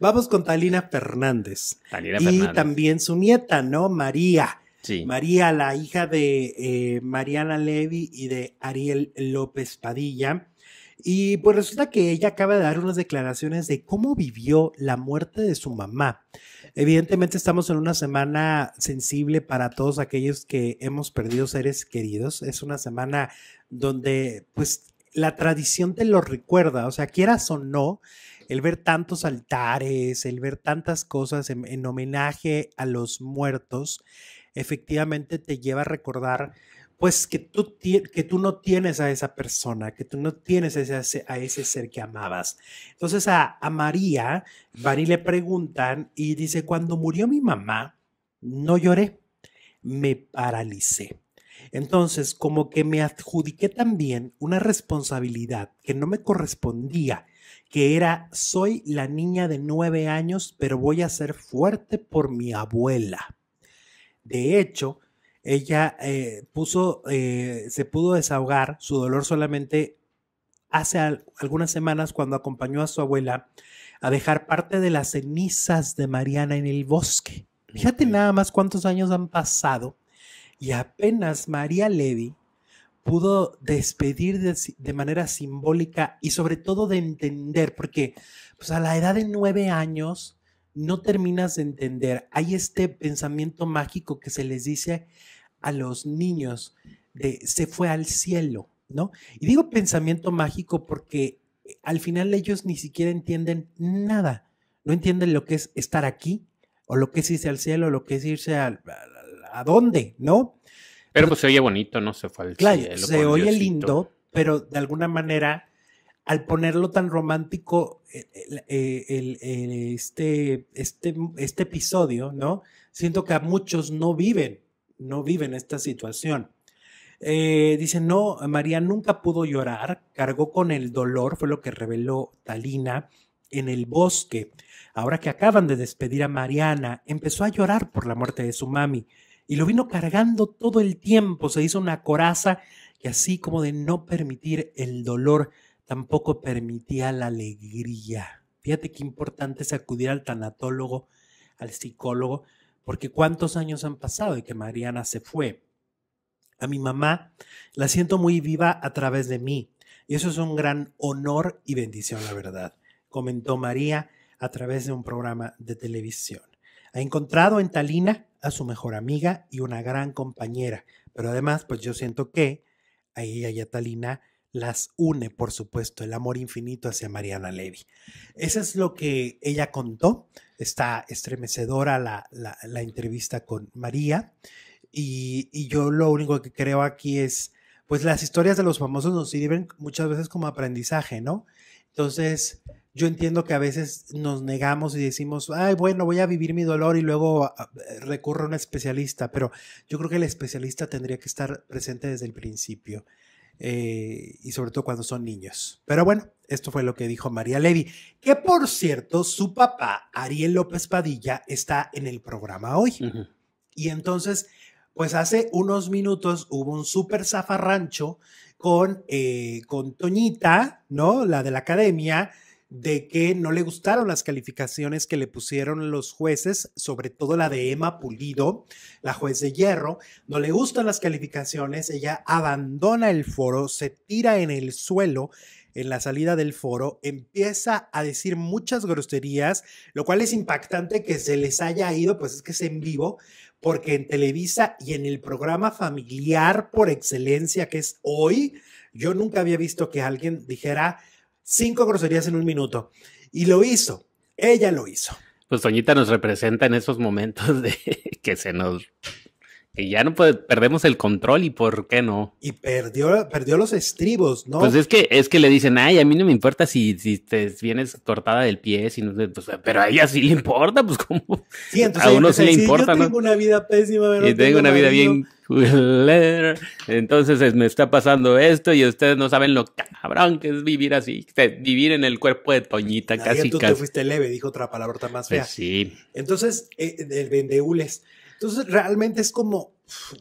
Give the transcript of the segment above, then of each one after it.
Vamos con Talina Fernández. Talina y también su nieta, ¿no? María. Sí. María, la hija de eh, Mariana Levy y de Ariel López Padilla. Y pues resulta que ella acaba de dar unas declaraciones de cómo vivió la muerte de su mamá. Evidentemente estamos en una semana sensible para todos aquellos que hemos perdido seres queridos. Es una semana donde pues la tradición te lo recuerda, o sea, quieras o no, el ver tantos altares, el ver tantas cosas en, homenaje a los muertos, efectivamente te lleva a recordar pues que tú, que tú no tienes a esa persona, que tú no tienes a ese, a ese ser que amabas. Entonces a, a María van le preguntan y dice, cuando murió mi mamá, no lloré, me paralicé. Entonces, como que me adjudiqué también una responsabilidad que no me correspondía que era, soy la niña de nueve años, pero voy a ser fuerte por mi abuela. De hecho, ella eh, puso, eh, se pudo desahogar su dolor solamente hace algunas semanas cuando acompañó a su abuela a dejar parte de las cenizas de Mariana en el bosque. Fíjate nada más cuántos años han pasado y apenas María Levy pudo despedir de, manera simbólica y sobre todo de entender, porque pues a la edad de nueve años no terminas de entender. Hay este pensamiento mágico que se les dice a los niños de se fue al cielo, ¿no? Y digo pensamiento mágico porque eh, al final ellos ni siquiera entienden nada. No entienden lo que es estar aquí, o lo que es irse al cielo, o lo que es irse a dónde, ¿no? Pero pues, se oye bonito, ¿no? Se fue claro, Se oye lindo, pero de alguna manera, al ponerlo tan romántico, eh, eh, eh, este, este, este, episodio, ¿no? Siento que a muchos no viven, no viven esta situación. Dicen, dice, no, María nunca pudo llorar, cargó con el dolor, fue lo que reveló Talina en el bosque. Ahora que acaban de despedir a Mariana, empezó a llorar por la muerte de su mami y lo vino cargando todo el tiempo. Se hizo una coraza que así como de no permitir el dolor, tampoco permitía la alegría. Fíjate qué importante es acudir al tanatólogo, al psicólogo, porque cuántos años han pasado y que Mariana se fue. A mi mamá la siento muy viva a través de mí, y eso es un gran honor y bendición, la verdad, comentó María a través de un programa de televisión. Ha encontrado en Talina a su mejor amiga y una gran compañera, pero además, pues yo siento que ahí ella y a Talina las une, por supuesto, el amor infinito hacia Mariana Levy. Eso es lo que ella contó. Está estremecedora la, entrevista con María. Y, y, yo lo único que creo aquí es, pues las historias de los famosos nos sirven muchas veces como aprendizaje, ¿no? Entonces, yo entiendo que a veces nos negamos y decimos, ay, bueno, voy a vivir mi dolor y luego ah, ah, recurro a un especialista, pero yo creo que el especialista tendría que estar presente desde el principio. Eh, y sobre todo cuando son niños. Pero bueno, esto fue lo que dijo María Levy, que por cierto, su papá, Ariel López Padilla, está en el programa hoy. Y entonces, pues hace unos minutos hubo un súper zafarrancho con, eh, con Toñita, ¿no? La de la academia de que no le gustaron las calificaciones que le pusieron los jueces, sobre todo la de Emma Pulido, la juez de hierro. No le gustan las calificaciones, ella abandona el foro, se tira en el suelo en la salida del foro, empieza a decir muchas groserías, lo cual es impactante que se les haya ido, pues es que es en vivo, porque en Televisa y en el programa familiar por excelencia que es hoy, yo nunca había visto que alguien dijera cinco groserías en un minuto. Y lo hizo, ella lo hizo. Pues Toñita nos representa en esos momentos de que se nos ya no puede, perdemos el control y por qué no. Y perdió, perdió los estribos, ¿no? Pues es que, es que le dicen, ay, a mí no me importa si, si te vienes cortada del pie, pues, pero a ella sí le importa, pues como sí, entonces, a uno sí le importa, no yo Tengo una vida pésima, ¿verdad? Y tengo, una vida bien entonces me está pasando esto y ustedes no saben lo cabrón que es vivir así, vivir en el cuerpo de Toñita casi casi. Tú fuiste leve, dijo otra palabra más pues fea. sí. Entonces, el eh, vendeúles. Entonces, realmente es como,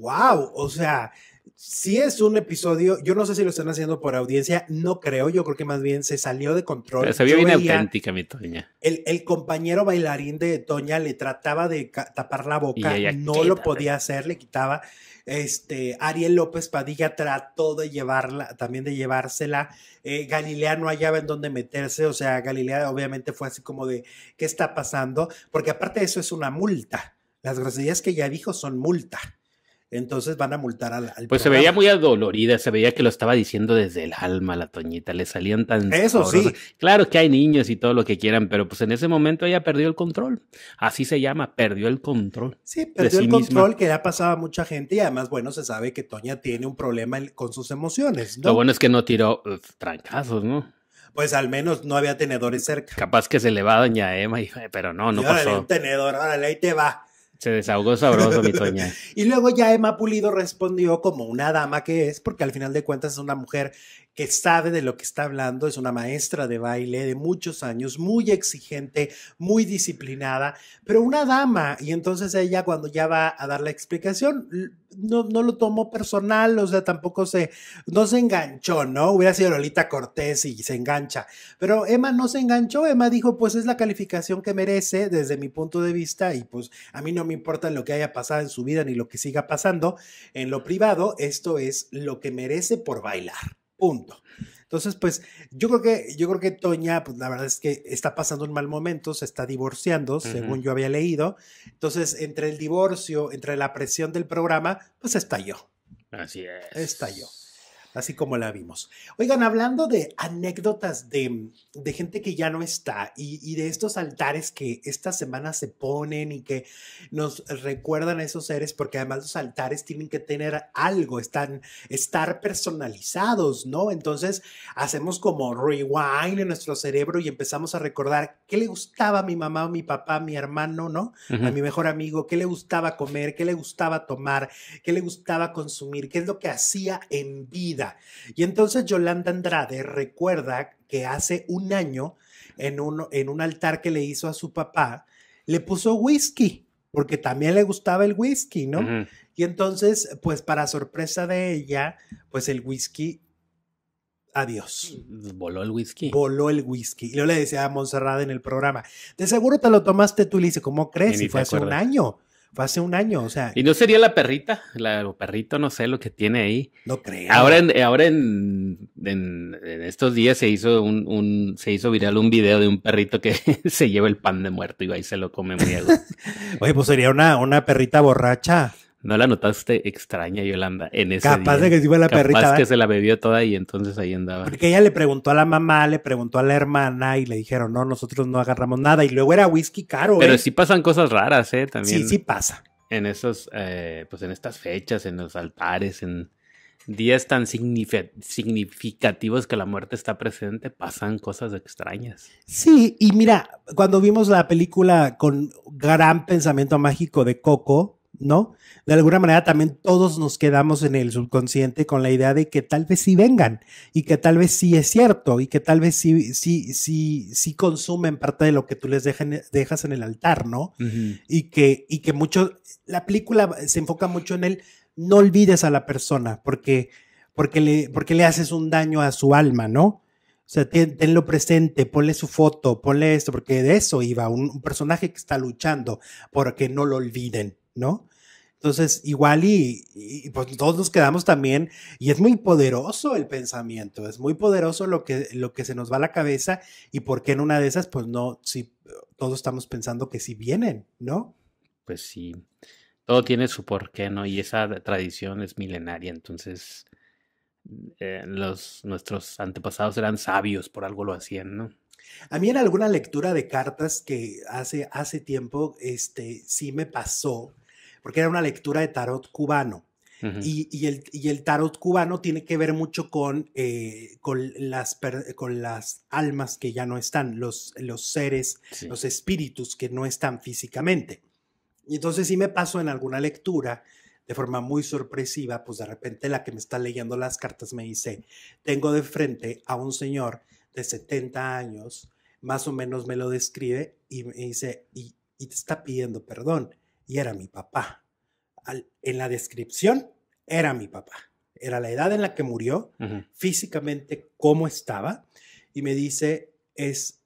wow, o sea, si es un episodio, yo no sé si lo están haciendo por audiencia, no creo, yo creo que más bien se salió de control. se vio bien auténtica, mi Toña. El, compañero bailarín de Toña le trataba de tapar la boca, no lo podía hacer, le quitaba. Este, Ariel López Padilla trató de llevarla, también de llevársela. Eh, Galilea no hallaba en dónde meterse, o sea, Galilea obviamente fue así como de, ¿qué está pasando? Porque aparte de eso es una multa. Las groserías que ya dijo son multa. Entonces van a multar al. pues se veía muy adolorida, se veía que lo estaba diciendo desde el alma la Toñita, le salían tan. Eso sí. Claro que hay niños y todo lo que quieran, pero pues en ese momento ella perdió el control. Así se llama, perdió el control. Sí, perdió el control que ya pasaba a mucha gente y además, bueno, se sabe que Toña tiene un problema con sus emociones. ¿no? Lo bueno es que no tiró trancazos, ¿no? pues al menos no había tenedores cerca. Capaz que se le va a doña Emma, y, pero no, no pasó. un tenedor, órale, ahí te va. Se desahogó sabroso mi Toña. y luego ya Emma Pulido respondió como una dama que es, porque al final de cuentas es una mujer que sabe de lo que está hablando, es una maestra de baile de muchos años, muy exigente, muy disciplinada, pero una dama. Y entonces ella cuando ya va a dar la explicación, no, no lo tomó personal, o sea, tampoco se, no se enganchó, ¿no? Hubiera sido Lolita Cortés y se engancha. Pero Emma no se enganchó, Emma dijo, pues es la calificación que merece desde mi punto de vista y pues a mí no me importa lo que haya pasado en su vida ni lo que siga pasando en lo privado, esto es lo que merece por bailar. Punto. Entonces, pues yo creo que, yo creo que Toña, pues la verdad es que está pasando un mal momento, se está divorciando, según yo había leído. Entonces, entre el divorcio, entre la presión del programa, pues estalló. Así es. Estalló así como la vimos. Oigan, hablando de anécdotas de, gente que ya no está y, de estos altares que esta semana se ponen y que nos recuerdan a esos seres, porque además los altares tienen que tener algo, están, estar personalizados, ¿no? Entonces hacemos como rewind en nuestro cerebro y empezamos a recordar qué le gustaba a mi mamá a mi papá, a mi hermano, ¿no? A mi mejor amigo, qué le gustaba comer, qué le gustaba tomar, qué le gustaba consumir, qué es lo que hacía en vida. Y entonces Yolanda Andrade recuerda que hace un año, en un, en un altar que le hizo a su papá, le puso whisky, porque también le gustaba el whisky, ¿no? Y entonces, pues para sorpresa de ella, pues el whisky Adiós. Pues, voló el whisky. Voló el whisky. Y Yo le decía a Monserrat en el programa, de seguro te lo tomaste tú, le dice, ¿cómo crees? Y si fue hace un año. Fue hace un año, o sea. ¿Y no sería la perrita? La, perrito, no sé lo que tiene ahí. No creo. Ahora en, ahora en, estos días se hizo un, se hizo viral un video de un perrito que se lleva el pan de muerto y va se lo come muy Oye, pues sería una, una perrita borracha. ¿No la notaste extraña, Yolanda, en ese Capaz de que se la perrita. que ¿eh? se la bebió toda y entonces ahí andaba. Porque ella le preguntó a la mamá, le preguntó a la hermana y le dijeron, no, nosotros no agarramos nada. Y luego era whisky caro, Pero ¿eh? sí pasan cosas raras, ¿eh? También. Sí, sí pasa. En esos, eh, pues en estas fechas, en los altares, en días tan significativos que la muerte está presente, pasan cosas extrañas. Sí, y mira, cuando vimos la película con gran pensamiento mágico de Coco, ¿no? De alguna manera también todos nos quedamos en el subconsciente con la idea de que tal vez sí vengan y que tal vez sí es cierto y que tal vez sí, sí, sí, sí consumen parte de lo que tú les e, dejas en el altar, ¿no? y, que, y que mucho, la película se enfoca mucho en el no olvides a la persona porque, porque, le, porque le haces un daño a su alma, ¿no? O sea, tenlo presente, ponle su foto, ponle esto, porque de eso iba un, un personaje que está luchando porque no lo olviden, ¿no? Entonces, igual y, pues todos nos quedamos también, y es muy poderoso el pensamiento, es muy poderoso lo que, lo que se nos va a la cabeza y por qué en una de esas, pues no, si todos estamos pensando que sí vienen, ¿no? Pues sí, todo tiene su porqué, ¿no? Y esa tradición es milenaria, entonces eh, los, nuestros antepasados eran sabios, por algo lo hacían, ¿no? A mí en alguna lectura de cartas que hace, hace tiempo, este, sí me pasó porque era una lectura de tarot cubano. y, el, tarot cubano tiene que ver mucho con, eh, las, almas que ya no están, los, seres, los espíritus que no están físicamente. Y entonces si me paso en alguna lectura de forma muy sorpresiva, pues de repente la que me está leyendo las cartas me dice, tengo de frente a un señor de 70 años, más o menos me lo describe y me dice, y, y te está pidiendo perdón y era mi papá. en la descripción era mi papá. Era la edad en la que murió, físicamente cómo estaba. Y me dice, es,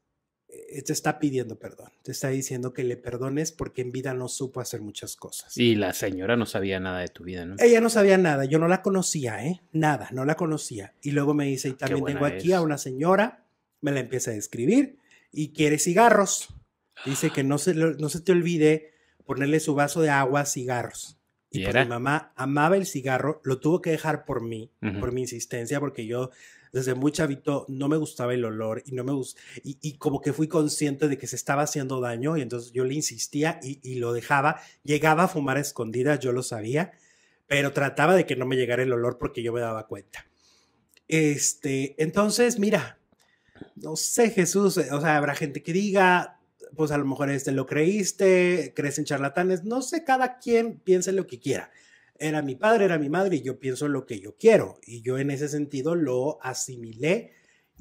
eh, te está pidiendo perdón. Te está diciendo que le perdones porque en vida no supo hacer muchas cosas. Y la señora no sabía nada de tu vida, ¿no? Ella no sabía nada. Yo no la conocía, ¿eh? Nada, no la conocía. Y luego me dice, y ah, también tengo aquí a una señora, me la empieza a describir y quiere cigarros. Dice que no se, no se te olvide ponerle su vaso de agua, cigarros. Y, pues, mi mamá amaba el cigarro, lo tuvo que dejar por mí, por mi insistencia, porque yo desde muy chavito no me gustaba el olor y no me y, como que fui consciente de que se estaba haciendo daño y entonces yo le insistía y, lo dejaba, llegaba a fumar a escondidas, yo lo sabía, pero trataba de que no me llegara el olor porque yo me daba cuenta. Este, entonces, mira, no sé, Jesús, o sea, habrá gente que diga, pues a lo mejor este lo creíste, crees en charlatanes, no sé, cada quien piense lo que quiera. Era mi padre, era mi madre y yo pienso lo que yo quiero. Y yo en ese sentido lo asimilé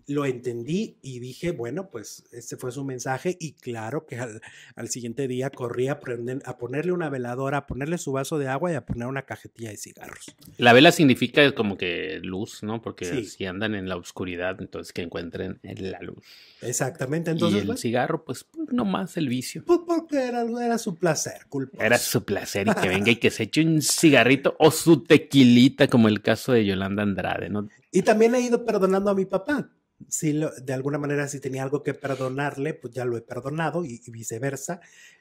lo entendí y dije, bueno, pues este fue su mensaje y claro que al, siguiente día corrí a, ponerle una veladora, a ponerle su vaso de agua y a poner una cajetilla de cigarros. La vela significa como que luz, ¿no? Porque si andan en la oscuridad, entonces que encuentren la luz. Exactamente, entonces... Y el cigarro, pues, pues no más el vicio. Pues porque era, era su placer, culpa. Era su placer y que venga y que se eche un cigarrito o su tequilita, como el caso de Yolanda Andrade, ¿no? Y también he ido perdonando a mi papá. Si de alguna manera, si tenía algo que perdonarle, pues ya lo he perdonado y, viceversa.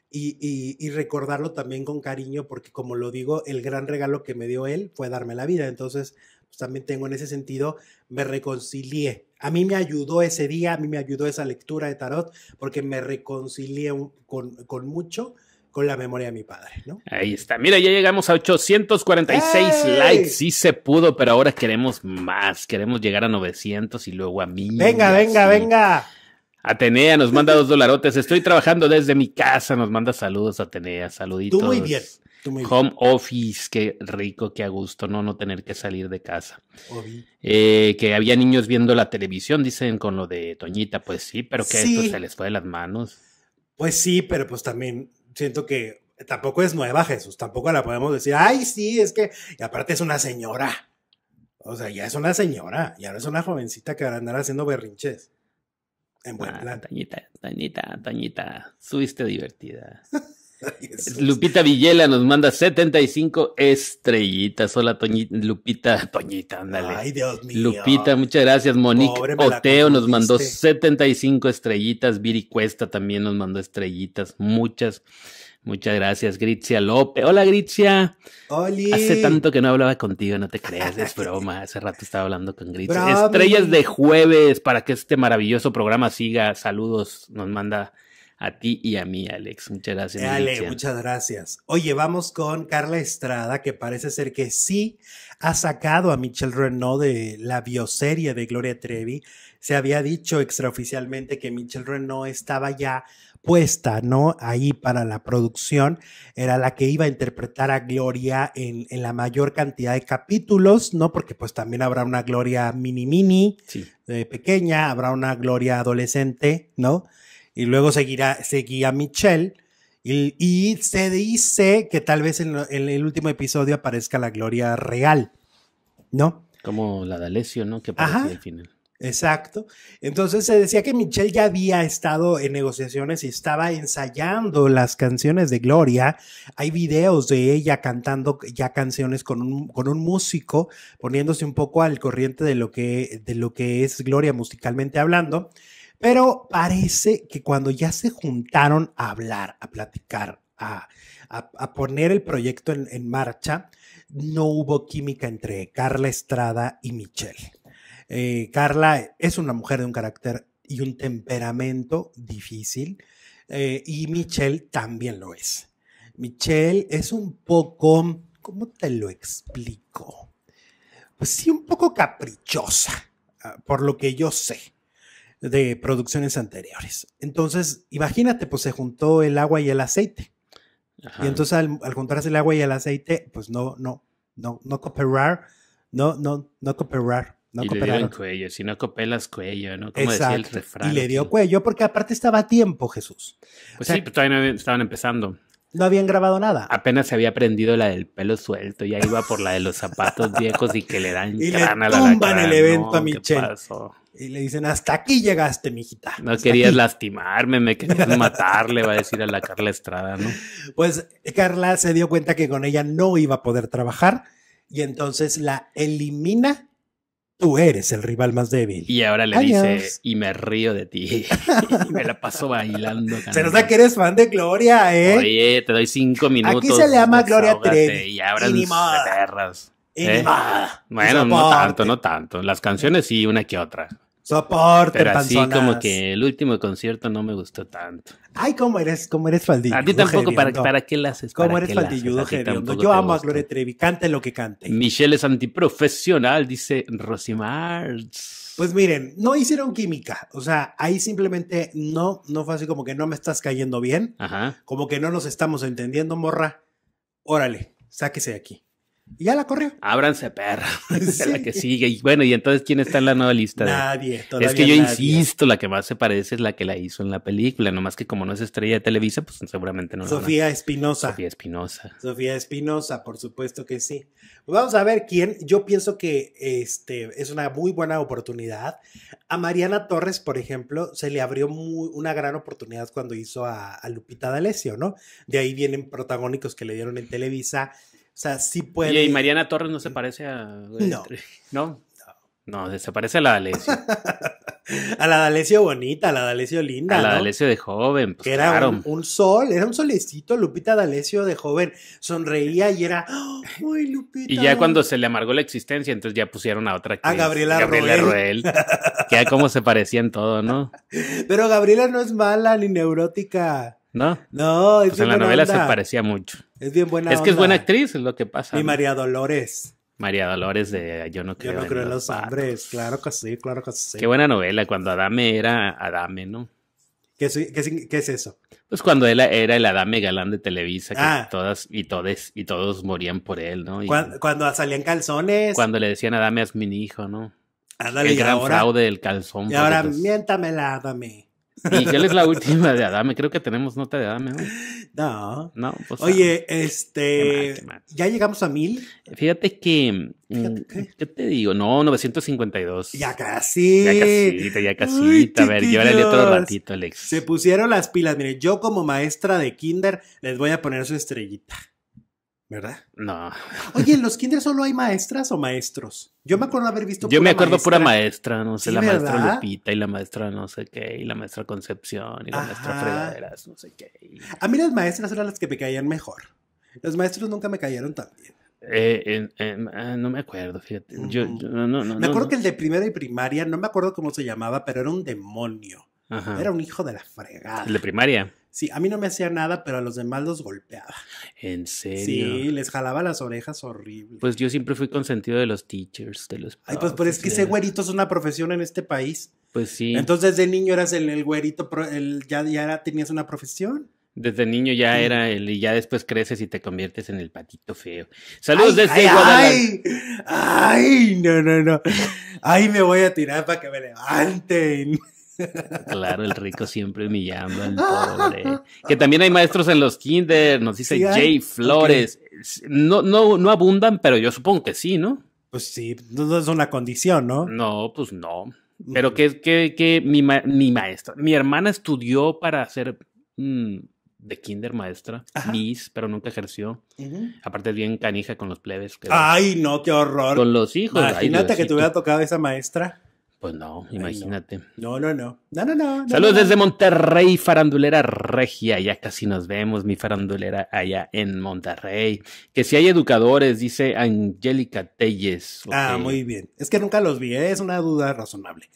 Y, recordarlo también con cariño, porque como lo digo, el gran regalo que me dio él fue darme la vida. Entonces, pues también tengo en ese sentido, me reconcilié. A mí me ayudó ese día, a mí me ayudó esa lectura de tarot, porque me reconcilié con mucho con la memoria de mi padre, ¿no? Ahí está. Mira, ya llegamos a 846 likes. Sí se pudo, pero ahora queremos más. Queremos llegar a 900 y luego a 1000. Venga, venga, venga. Atenea nos manda dos dolarotes. Estoy trabajando desde mi casa. Nos manda saludos, Atenea. Saluditos. Tú muy bien. Home office, qué rico, qué a gusto, ¿no? No tener que salir de casa. Eh, que había niños viendo la televisión, dicen con lo de Toñita, pues sí, pero que esto se les fue de las manos. Pues sí, pero pues también siento que tampoco es nueva Jesús, tampoco la podemos decir, ay, sí, es que, y aparte es una señora. O sea, ya es una señora, ya no es una jovencita que va a andar haciendo berrinches. En buen ah, plan. Toñita, Toñita, Toñita, subiste divertida. Lupita Villela nos manda 75 estrellitas. Hola, Lupita, Toñita, ándale. Ay, Dios mío. Lupita, muchas gracias. Monique Oteo nos mandó 75 estrellitas. Viri Cuesta también nos mandó estrellitas. Muchas, muchas gracias. Gritzia López. Hola, Gritzia. Hace tanto que no hablaba contigo, no te creas, es broma. Hace rato estaba hablando con Gritzia. Estrellas de jueves para que este maravilloso programa siga. Saludos, nos manda a ti y a mí, Alex. Muchas gracias. Dale, muchas gracias. Oye, vamos con Carla Estrada, que parece ser que sí ha sacado a Michelle Renault de la bioserie de Gloria Trevi. Se había dicho extraoficialmente que Michelle Renault estaba ya puesta, ¿no? Ahí para la producción, era la que iba a interpretar a Gloria en, la mayor cantidad de capítulos, ¿no? Porque pues también habrá una Gloria mini mini, sí. Eh, pequeña, habrá una Gloria adolescente, ¿no? y luego seguirá, seguía Michelle. Y, se dice que tal vez en, el último episodio aparezca la gloria real, ¿no? Como la de Alessio, ¿no? Que aparece al final. Exacto. Entonces se decía que Michelle ya había estado en negociaciones y estaba ensayando las canciones de Gloria. Hay videos de ella cantando ya canciones con un, con un músico, poniéndose un poco al corriente de lo, que, de lo que es Gloria musicalmente hablando. Pero parece que cuando ya se juntaron a hablar, a platicar, a, poner el proyecto en, marcha, no hubo química entre Carla Estrada y Michelle. Eh, Carla es una mujer de un carácter y un temperamento difícil eh, y Michelle también lo es. Michelle es un poco, ¿cómo te lo explico? Pues sí, un poco caprichosa, ah, por lo que yo sé de producciones anteriores. Entonces, imagínate, pues se juntó el agua y el aceite. Y entonces al, juntarse el agua y el aceite, pues no, no, no, no cooperar, no, no, no cooperar. No y le dio el cuello, si no copelas cuello, ¿no? Como decía el refrán. Y le dio cuello porque aparte estaba a tiempo, Jesús. Pues sí, pero todavía no estaban empezando. No habían grabado nada. Apenas se había prendido la del pelo suelto, ya iba por la de los zapatos viejos y que le dan y le tumban el evento a Michelle. Y le dicen, hasta aquí llegaste, mijita. No querías lastimarme, me querías matar, le va a decir a la Carla Estrada, ¿no? Pues Carla se dio cuenta que con ella no iba a poder trabajar y entonces la elimina Tú eres el rival más débil. Y ahora le dice, y me río de ti. y me la paso bailando. Se nos da que eres fan de Gloria, ¿eh? Oye, te doy cinco minutos. Aquí se le llama Gloria Trevi. Y ahora perras. ¿eh? Bueno, no tanto, no tanto. Las canciones sí, una que otra. Soporte, Pero así como que el último concierto no me gustó tanto. Ay, cómo eres, cómo eres faldillo A ti tampoco, ¿para, qué la haces? ¿Cómo eres faldilludo, Yo amo a Gloria Trevi, cante lo que cante. Michelle es antiprofesional, dice Rosimar. Pues miren, no hicieron química, o sea, ahí simplemente no, no fue así como que no me estás cayendo bien, Ajá. como que no nos estamos entendiendo, morra. Órale, sáquese de aquí ya la corrió. Ábranse, perra. Es la que sigue. Y bueno, y entonces, ¿quién está en la nueva lista? Nadie. es que yo insisto, la que más se parece es la que la hizo en la película. Nomás que como no es estrella de Televisa, pues seguramente no. Sofía Espinosa. Sofía Espinosa. Sofía Espinosa, por supuesto que sí. Pues vamos a ver quién. Yo pienso que este, es una muy buena oportunidad. A Mariana Torres, por ejemplo, se le abrió una gran oportunidad cuando hizo a, a Lupita D'Alessio, ¿no? De ahí vienen protagónicos que le dieron en Televisa o sea, sí puede. Y, Mariana Torres no se mm, parece a. No. No. No, se parece a la D'Alessio. a la Dalecio bonita, a la Dalecio linda. A la de joven. Pues, que era un, sol, era un solecito. Lupita D'Alessio de joven sonreía y era. ¡Uy, ¡Oh, Lupita! Y ya cuando se le amargó la existencia, entonces ya pusieron a otra. a Gabriela, Gabriela Roel. que ya como se parecían todo, ¿no? Pero Gabriela no es mala ni neurótica. ¿No? No, es pues En la novela se parecía mucho. Es bien buena. Es que es buena actriz, es lo que pasa. Y María Dolores. María Dolores de Yo no creo, en los, hombres. Claro que sí, claro que sí. Qué buena novela, cuando Adame era Adame, ¿no? ¿Qué, qué, es eso? Pues cuando él era el Adame galán de Televisa, que ah. todas y todes y todos morían por él, ¿no? cuando, salían calzones. Cuando le decían Adame, es mi hijo, ¿no? el gran fraude del calzón. Y ahora, miéntamela, Adame cuál es la última de Adame. Creo que tenemos nota de Adame. No. No, pues, Oye, ah, este. Ya llegamos a mil. Fíjate que. Mm, ¿Qué te digo? No, 952. Ya casi. Ya casi, ya casi, a ver, llévale otro ratito, Alex. Se pusieron las pilas. Mire, yo como maestra de Kinder les voy a poner su estrellita. ¿Verdad? No. Oye, ¿en los kinder solo hay maestras o maestros? Yo me acuerdo haber visto. Yo me acuerdo pura maestra, no sé, la maestra Lupita y la maestra no sé qué, y la maestra Concepción y la maestra Fregaderas, no sé qué. A mí las maestras eran las que me caían mejor. Los maestros nunca me cayeron tan bien. Eh, eh, eh, no me acuerdo, fíjate. yo, no, no, me acuerdo que el de primera y primaria, no me acuerdo cómo se llamaba, pero era un demonio. Era un hijo de la fregada. ¿El de primaria? Sí, a mí no me hacía nada, pero a los demás los golpeaba. ¿En serio? Sí, les jalaba las orejas horrible. Pues yo siempre fui consentido de los teachers, de los... Ay, pues, pero es que ese güerito es una profesión en este país. Pues sí. Entonces desde niño eras el, güerito, el, ya, ya tenías una profesión. Desde niño ya era el... y ya después creces y te conviertes en el patito feo. Saludos desde ay, Ay, ay, no, no, no. Ay, me voy a tirar para que me levanten. Claro, el rico siempre humillando al pobre. Que también hay maestros en los kinder, nos dice Jay Flores. No, no, abundan, pero yo supongo que sí, ¿no? Pues sí, no es una condición, ¿no? No, pues no. Mm. Pero que, que, que mi, mi maestra, mi hermana estudió para ser mm, de kinder maestra, Miss, pero nunca ejerció. Aparte es bien canija con los plebes. Ay, no, qué horror. Con los hijos. Imagínate que te hubiera tocado esa maestra. Pues no, imagínate. no. no. no, no, no. No, Saludos desde Monterrey, farandulera regia. Ya casi nos vemos, mi farandulera, allá en Monterrey. Que si hay educadores, dice Angélica Telles. Ah, muy bien. Es que nunca los vi, ¿eh? es una duda razonable.